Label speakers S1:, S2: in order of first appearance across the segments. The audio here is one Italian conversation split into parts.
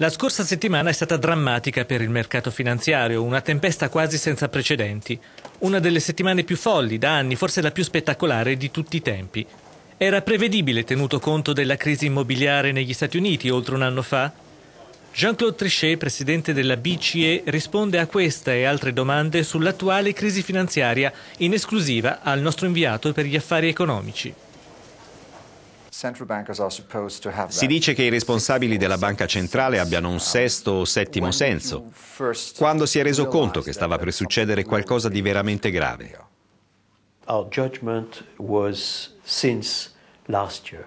S1: La scorsa settimana è stata drammatica per il mercato finanziario, una tempesta quasi senza precedenti. Una delle settimane più folli da anni, forse la più spettacolare di tutti i tempi. Era prevedibile tenuto conto della crisi immobiliare negli Stati Uniti oltre un anno fa? Jean-Claude Trichet, presidente della BCE, risponde a questa e altre domande sull'attuale crisi finanziaria in esclusiva al nostro inviato per gli affari economici.
S2: Si dice
S3: che i responsabili della banca centrale abbiano un sesto o settimo senso, quando si è reso conto che stava per succedere qualcosa di veramente grave.
S2: Our judgment was since last year.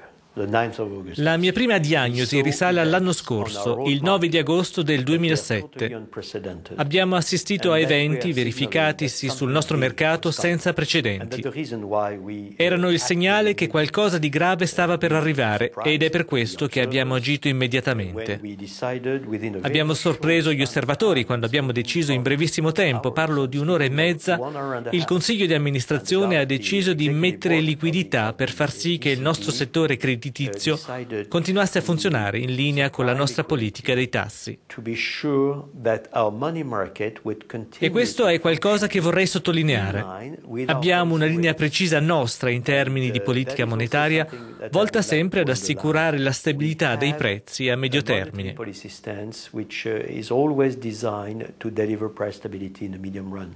S1: La mia prima diagnosi risale all'anno scorso, il 9 di agosto del 2007. Abbiamo assistito a eventi verificatisi sul nostro mercato senza precedenti. Erano il segnale che qualcosa di grave stava per arrivare ed è per questo che abbiamo agito immediatamente. Abbiamo sorpreso gli osservatori quando abbiamo deciso in brevissimo tempo, parlo di un'ora e mezza, il Consiglio di amministrazione ha deciso di mettere liquidità per far sì che il nostro settore creditizio redditizio uh, continuasse a funzionare in linea con la nostra politica dei tassi. E questo è qualcosa che vorrei sottolineare. Abbiamo una linea precisa nostra in termini di uh, politica monetaria volta sempre ad assicurare la stabilità dei prezzi a medio termine.
S2: which uh, is always designed to deliver price stability in the medium run.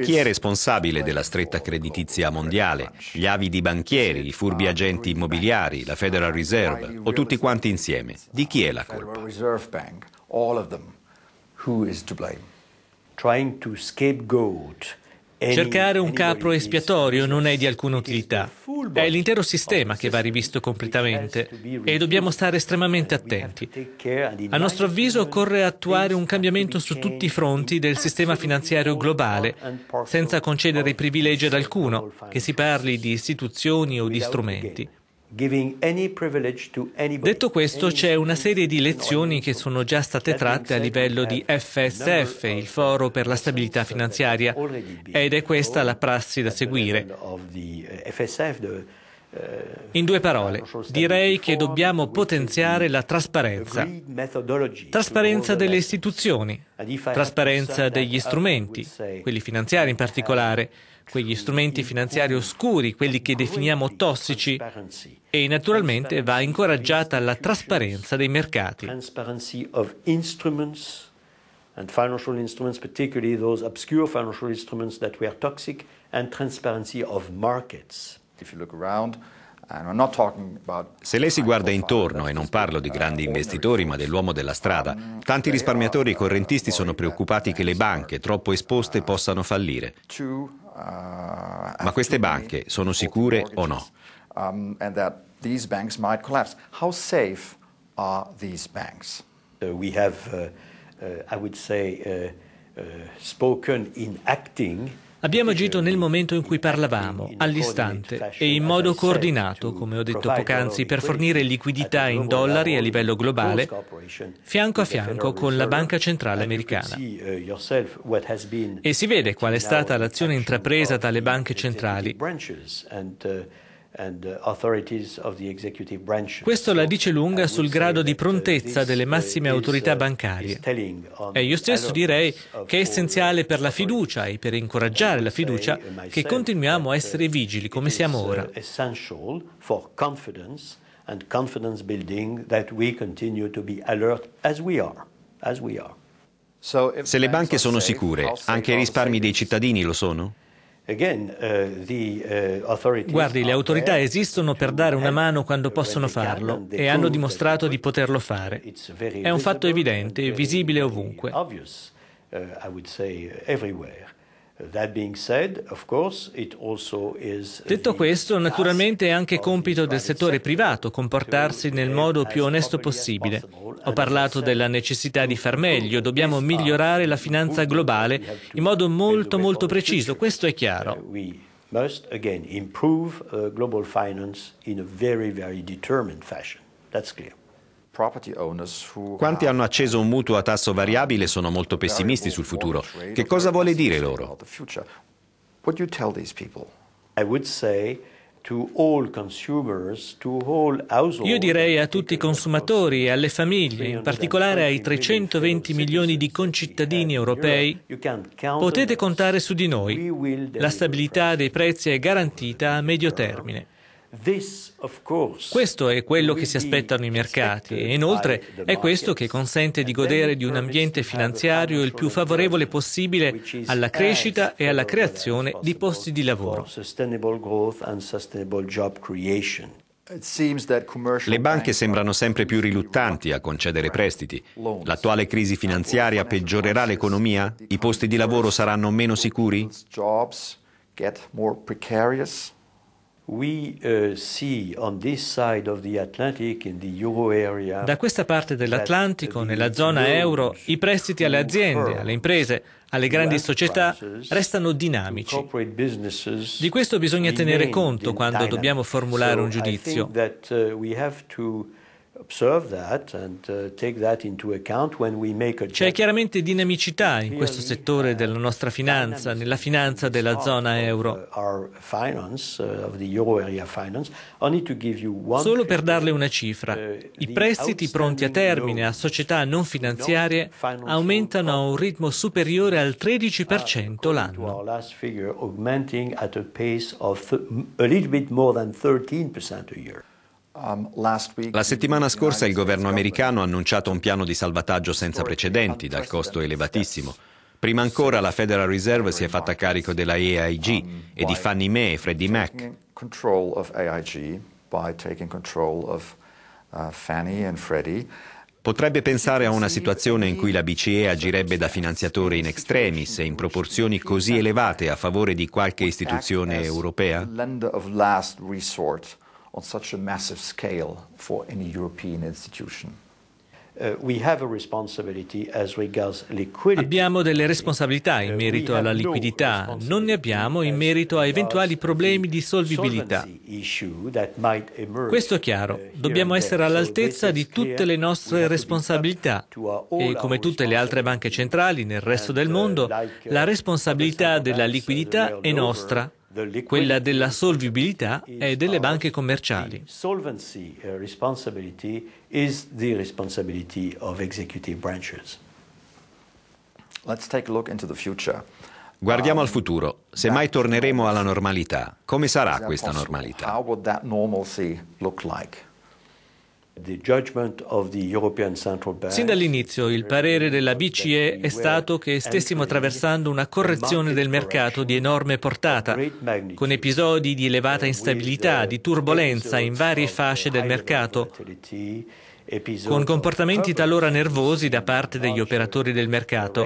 S2: Chi
S3: è responsabile della stretta creditizia mondiale? Gli avidi banchieri, i furbi agenti immobiliari, la Federal Reserve o tutti quanti insieme? Di chi è la
S2: colpa? Trying to scapegoat
S1: Cercare un capro espiatorio non è di alcuna utilità. È l'intero sistema che va rivisto completamente e dobbiamo stare estremamente attenti. A nostro avviso occorre attuare un cambiamento su tutti i fronti del sistema finanziario globale, senza concedere privilegi ad alcuno, che si parli di istituzioni o di strumenti.
S2: Detto questo, c'è
S1: una serie di lezioni che sono già state tratte a livello di FSF, il Foro per la Stabilità Finanziaria, ed è questa la prassi da seguire. In due parole, direi che dobbiamo potenziare la trasparenza.
S2: Trasparenza
S1: delle istituzioni, trasparenza degli strumenti, quelli finanziari in particolare, quegli strumenti finanziari oscuri, quelli che definiamo tossici, e naturalmente va incoraggiata la trasparenza dei mercati.
S2: And financial instruments, particularly those obscure financial instruments that were toxic, and transparency of markets.
S3: Se lei si guarda intorno, e non parlo di grandi investitori ma dell'uomo della strada, tanti risparmiatori e correntisti sono preoccupati che le banche troppo esposte possano fallire. Uh, ma queste banche sono sicure o no? Um, uh, we
S2: have, uh, uh, I would say, uh, uh, spoken in acting
S1: Abbiamo agito nel momento in cui parlavamo, all'istante e in modo coordinato, come ho detto poc'anzi, per fornire liquidità in dollari a livello globale, fianco a fianco con la Banca Centrale Americana. E si vede qual è stata l'azione intrapresa dalle banche centrali Uh, Questo la dice lunga sul grado di uh, prontezza delle uh, massime autorità bancarie e io stesso direi che è essenziale per la fiducia e per incoraggiare la fiducia che continuiamo a essere vigili come siamo ora.
S3: Se le banche sono sicure, anche i risparmi dei cittadini lo sono?
S2: Uh, uh, Guardi, le autorità
S1: esistono per dare una mano quando possono farlo e hanno dimostrato di poterlo fare. È un fatto evidente, visibile ovunque.
S2: Uh, Detto questo, naturalmente
S1: è anche compito del settore privato comportarsi nel modo più onesto possibile. Ho parlato della necessità di far meglio, dobbiamo migliorare la finanza globale in modo molto molto preciso, questo è chiaro.
S2: Uh, must again improve uh, global finance in a very, very determined fashion. That's clear. Quanti hanno
S3: acceso un mutuo a tasso variabile sono molto pessimisti sul futuro. Che cosa vuole dire loro?
S2: Io
S1: direi a tutti i consumatori e alle famiglie, in particolare ai 320 milioni di concittadini europei, potete contare su di noi. La stabilità dei prezzi è garantita a medio termine. Questo è quello che si aspettano i mercati e inoltre è questo che consente di godere di un ambiente finanziario il più favorevole possibile alla crescita e alla
S2: creazione di posti di lavoro. Le banche
S3: sembrano sempre più riluttanti a concedere prestiti. L'attuale crisi finanziaria peggiorerà l'economia? I posti di lavoro saranno meno sicuri?
S2: Da questa
S1: parte dell'Atlantico, nella zona euro, i prestiti alle aziende, alle imprese, alle grandi società restano dinamici.
S2: Di questo bisogna tenere conto quando dobbiamo formulare un giudizio. Uh, Uh,
S1: C'è chiaramente dinamicità in questo settore uh, della nostra finanza, nella finanza della zona euro. Uh, Solo per darle una cifra, i prestiti pronti a termine a società non finanziarie aumentano a un ritmo superiore al 13%
S2: l'anno. Um, la
S3: settimana scorsa il governo americano ha annunciato un piano di salvataggio senza precedenti, dal costo elevatissimo. Prima ancora la Federal Reserve si è fatta carico della AIG um, e di Fannie Mae e Freddie Mac. Uh, Potrebbe pensare a una situazione in cui la BCE agirebbe da finanziatore in extremis e in proporzioni così elevate a favore di qualche istituzione europea?
S2: on such a massive scale for any European institution. Uh,
S1: abbiamo delle responsabilità in uh, merito alla liquidità, non ne abbiamo in merito a eventuali problemi di solvibilità.
S2: Questo è chiaro,
S1: uh, dobbiamo essere all'altezza di tutte le nostre responsabilità e come tutte le altre banche centrali nel resto del mondo, la responsabilità della liquidità è nostra quella della solvibilità e delle banche commerciali.
S3: Uh, Guardiamo um, al futuro. Se mai torneremo alla normalità, come sarà questa normalità?
S2: Sin
S1: dall'inizio il parere della BCE è stato che stessimo attraversando una correzione del mercato di enorme portata, con episodi di elevata instabilità, di turbolenza in varie fasce del mercato con comportamenti talora nervosi da parte degli operatori del mercato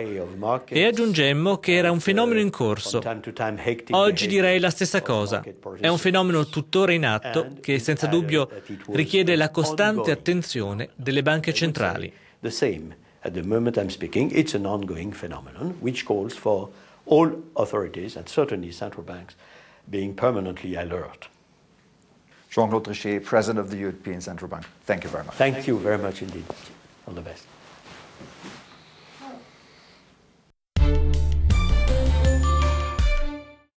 S1: e aggiungemmo che era un fenomeno in corso. Oggi direi la stessa cosa. È un fenomeno tuttora in atto che senza dubbio richiede la costante attenzione delle banche centrali.
S2: At the moment I'm speaking, it's an ongoing phenomenon which calls for all authorities and certainly central banks being permanently alert. Jean-Claude Trichet, President of the European Central Bank. Thank you very much. Thank you very much indeed. All the best.